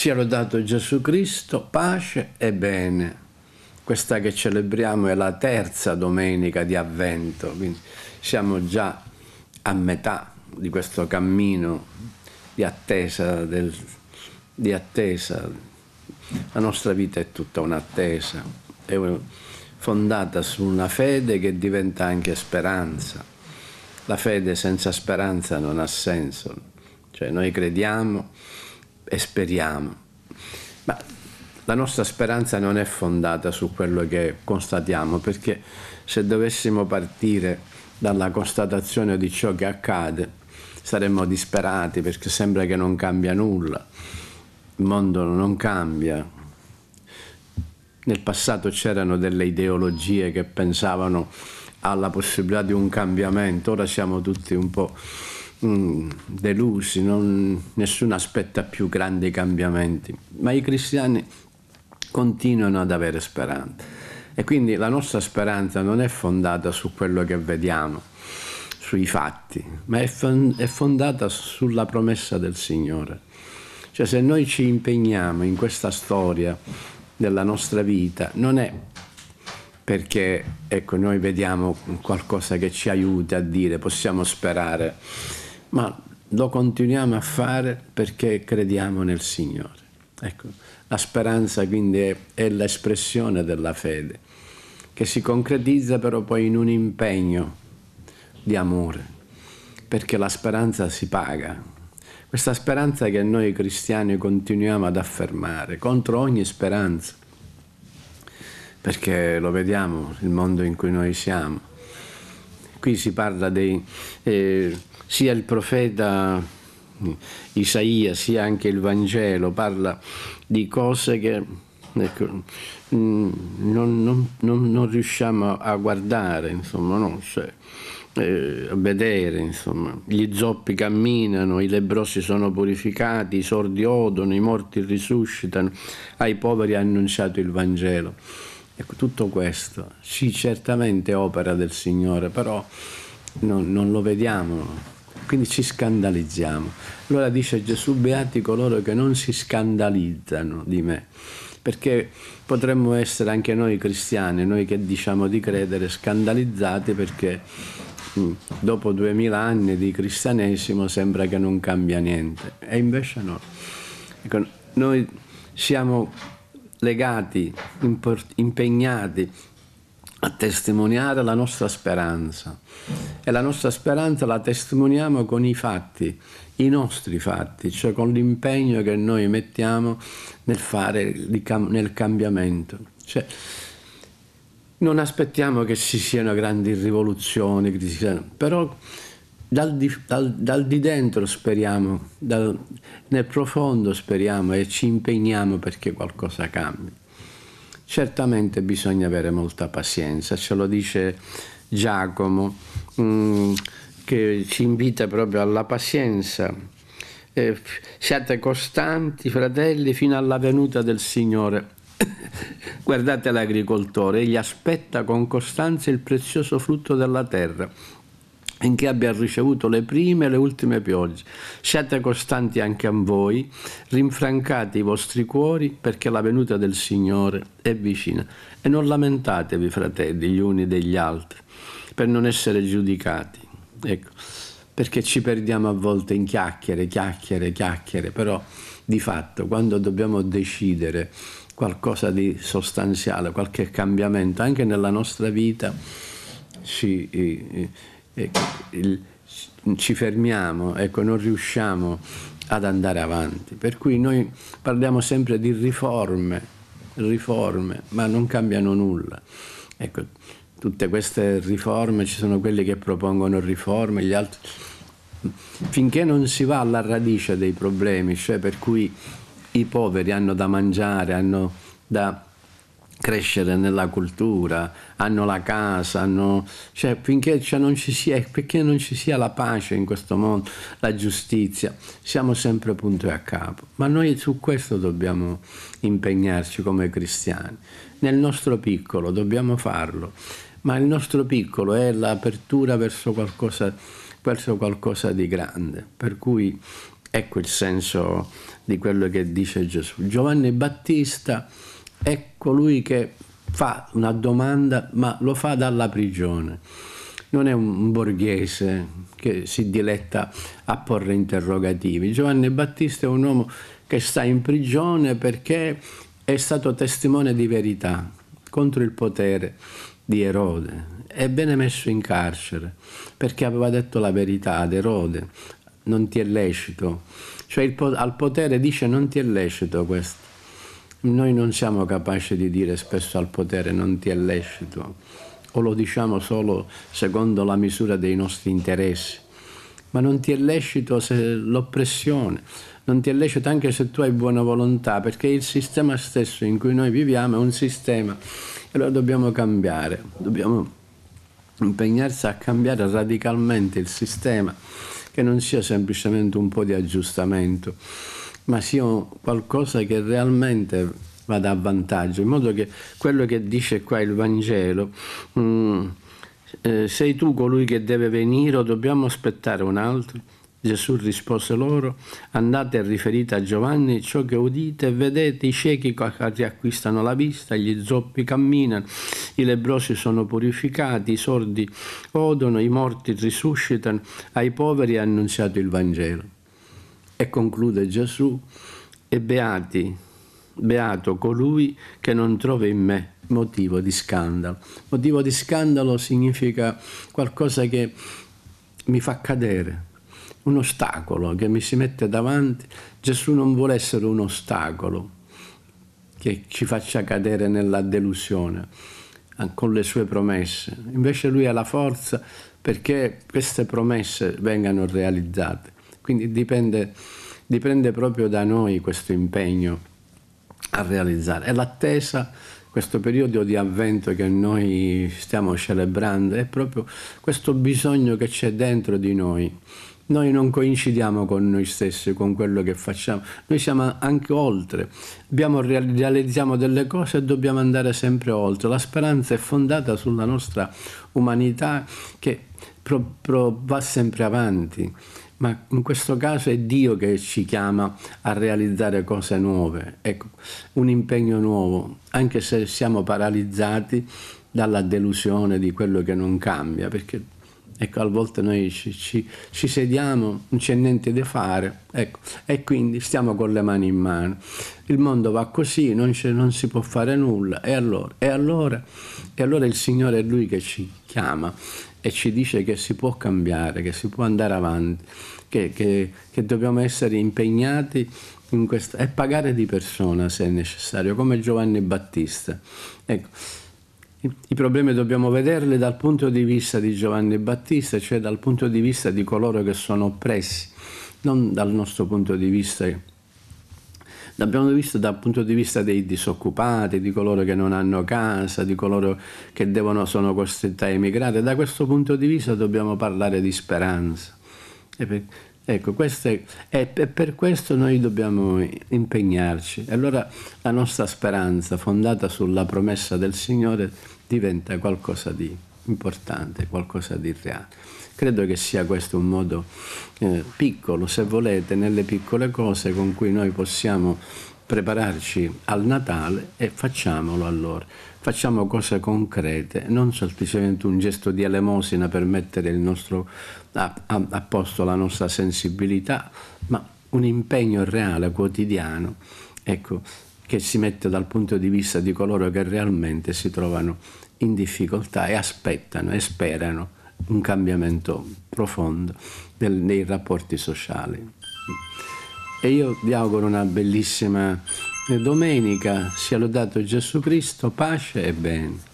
Sia lodato Gesù Cristo, pace e bene. Questa che celebriamo è la terza domenica di avvento, quindi siamo già a metà di questo cammino di attesa, del, di attesa. La nostra vita è tutta un'attesa, è fondata su una fede che diventa anche speranza. La fede senza speranza non ha senso, cioè noi crediamo e speriamo. Ma la nostra speranza non è fondata su quello che constatiamo, perché se dovessimo partire dalla constatazione di ciò che accade, saremmo disperati perché sembra che non cambia nulla, il mondo non cambia. Nel passato c'erano delle ideologie che pensavano alla possibilità di un cambiamento, ora siamo tutti un po' Mm, delusi, non, nessuno aspetta più grandi cambiamenti, ma i cristiani continuano ad avere speranza. E quindi la nostra speranza non è fondata su quello che vediamo, sui fatti, ma è, fondata sulla promessa del Signore. Cioè se noi ci impegniamo in questa storia della nostra vita, non è perché ecco, noi vediamo qualcosa che ci aiuta a dire possiamo sperare ma lo continuiamo a fare perché crediamo nel Signore. Ecco, la speranza quindi è, è l'espressione della fede, che si concretizza però poi in un impegno di amore, perché la speranza si paga. Questa speranza che noi cristiani continuiamo ad affermare contro ogni speranza, perché lo vediamo il mondo in cui noi siamo Qui si parla dei, eh, sia il profeta eh, Isaia sia anche il Vangelo, parla di cose che ecco, mm, non, non, non, non, riusciamo a guardare, insomma, no? cioè, eh, a vedere, insomma. Gli zoppi camminano, i lebrosi sono purificati, i sordi odono, i morti risuscitano, ai poveri ha annunciato il Vangelo. Ecco, tutto questo, sì, certamente opera del Signore, però non, non lo vediamo, quindi ci scandalizziamo. Allora dice Gesù, beati coloro che non si scandalizzano di me, perché potremmo essere anche noi cristiani, noi che diciamo di credere, scandalizzati perché mm, dopo duemila anni di cristianesimo sembra che non cambia niente, e invece no. Ecco, noi siamo legati, impegnati a testimoniare la nostra speranza e la nostra speranza la testimoniamo con i fatti, i nostri fatti, cioè con l'impegno che noi mettiamo nel fare, nel cambiamento. Cioè, non aspettiamo che ci siano grandi rivoluzioni, però dal di, dal, dal di, dentro speriamo, dal, nel profondo speriamo e ci impegniamo perché qualcosa cambi. Certamente bisogna avere molta pazienza, ce lo dice Giacomo, mh, mm, che ci invita proprio alla pazienza. Eh, siate costanti, fratelli, fino alla venuta del Signore. Guardate l'agricoltore, egli aspetta con costanza il prezioso frutto della terra in che abbia ricevuto le prime e le ultime piogge. Siate costanti anche a voi, rinfrancate i vostri cuori perché la venuta del Signore è vicina e non lamentatevi, fratelli, gli uni degli altri, per non essere giudicati. Ecco, perché ci perdiamo a volte in chiacchiere, chiacchiere, chiacchiere, però di fatto quando dobbiamo decidere qualcosa di sostanziale, qualche cambiamento anche nella nostra vita, ci ci fermiamo, ecco, non riusciamo ad andare avanti. Per cui noi parliamo sempre di riforme, riforme, ma non cambiano nulla. Ecco, tutte queste riforme, ci sono quelli che propongono riforme, gli altri... Finché non si va alla radice dei problemi, cioè per cui i poveri hanno da mangiare, hanno da crescere nella cultura, hanno la casa, hanno... Cioè, finché cioè, non ci sia, perché non ci sia la pace in questo mondo, la giustizia, siamo sempre punto e a capo. Ma noi su questo dobbiamo impegnarci come cristiani. Nel nostro piccolo dobbiamo farlo, ma il nostro piccolo è l'apertura verso qualcosa, verso qualcosa di grande. Per cui ecco il senso di quello che dice Gesù. Giovanni Battista è colui che fa una domanda, ma lo fa dalla prigione. Non è un borghese che si diletta a porre interrogativi. Giovanni Battista è un uomo che sta in prigione perché è stato testimone di verità contro il potere di Erode. È bene messo in carcere perché aveva detto la verità ad Erode, non ti è lecito. Cioè po- al potere dice non ti è lecito questo noi non siamo capaci di dire spesso al potere non ti è lecito o lo diciamo solo secondo la misura dei nostri interessi, ma non ti è lecito se l'oppressione, non ti è lecito anche se tu hai buona volontà, perché il sistema stesso in cui noi viviamo è un sistema e lo dobbiamo cambiare, dobbiamo impegnarsi a cambiare radicalmente il sistema, che non sia semplicemente un po' di aggiustamento ma sia qualcosa che realmente vada a vantaggio, in modo che quello che dice qua il Vangelo, mh, mm, eh, sei tu colui che deve venire o dobbiamo aspettare un altro? Gesù rispose loro, andate e riferite a Giovanni ciò che udite e vedete, i ciechi riacquistano la vista, gli zoppi camminano, i lebrosi sono purificati, i sordi odono, i morti risuscitano, ai poveri è annunziato il Vangelo. E conclude Gesù, e beati, beato colui che non trova in me motivo di scandalo. Motivo di scandalo significa qualcosa che mi fa cadere, un ostacolo che mi si mette davanti. Gesù non vuole essere un ostacolo che ci faccia cadere nella delusione ah, con le sue promesse. Invece lui ha la forza perché queste promesse vengano realizzate. Quindi dipende, dipende proprio da noi questo impegno a realizzare. E l'attesa, questo periodo di avvento che noi stiamo celebrando, è proprio questo bisogno che c'è dentro di noi. Noi non coincidiamo con noi stessi, con quello che facciamo, noi siamo anche oltre, Abbiamo, realizziamo delle cose e dobbiamo andare sempre oltre. La speranza è fondata sulla nostra umanità che pro, pro, va sempre avanti ma in questo caso è Dio che ci chiama a realizzare cose nuove, ecco, un impegno nuovo, anche se siamo paralizzati dalla delusione di quello che non cambia, perché Ecco, a volte noi ci, ci, ci sediamo, non c'è niente da fare, ecco, e quindi stiamo con le mani in mano. Il mondo va così, non, non si può fare nulla, e allora? E allora? E allora il Signore è Lui che ci chiama e ci dice che si può cambiare, che si può andare avanti, che, che, che dobbiamo essere impegnati in questo, e pagare di persona se è necessario, come Giovanni Battista. Ecco i problemi dobbiamo vederli dal punto di vista di Giovanni Battista, cioè dal punto di vista di coloro che sono oppressi, non dal nostro punto di vista. L'abbiamo visto dal punto di vista dei disoccupati, di coloro che non hanno casa, di coloro che devono, sono costretti a emigrare. Da questo punto di vista dobbiamo parlare di speranza. Ecco, queste, e per questo noi dobbiamo impegnarci. Allora la nostra speranza fondata sulla promessa del Signore diventa qualcosa di importante, qualcosa di reale. Credo che sia questo un modo eh, piccolo, se volete, nelle piccole cose con cui noi possiamo prepararci al Natale e facciamolo allora. Facciamo cose concrete, non semplicemente un gesto di elemosina per mettere nostro, a, a, a posto la nostra sensibilità, ma un impegno reale, quotidiano, ecco, che si mette dal punto di vista di coloro che realmente si trovano in difficoltà e aspettano e sperano un cambiamento profondo del, nei rapporti sociali e io vi auguro una bellissima domenica. Sia lodato Gesù Cristo, pace e bene.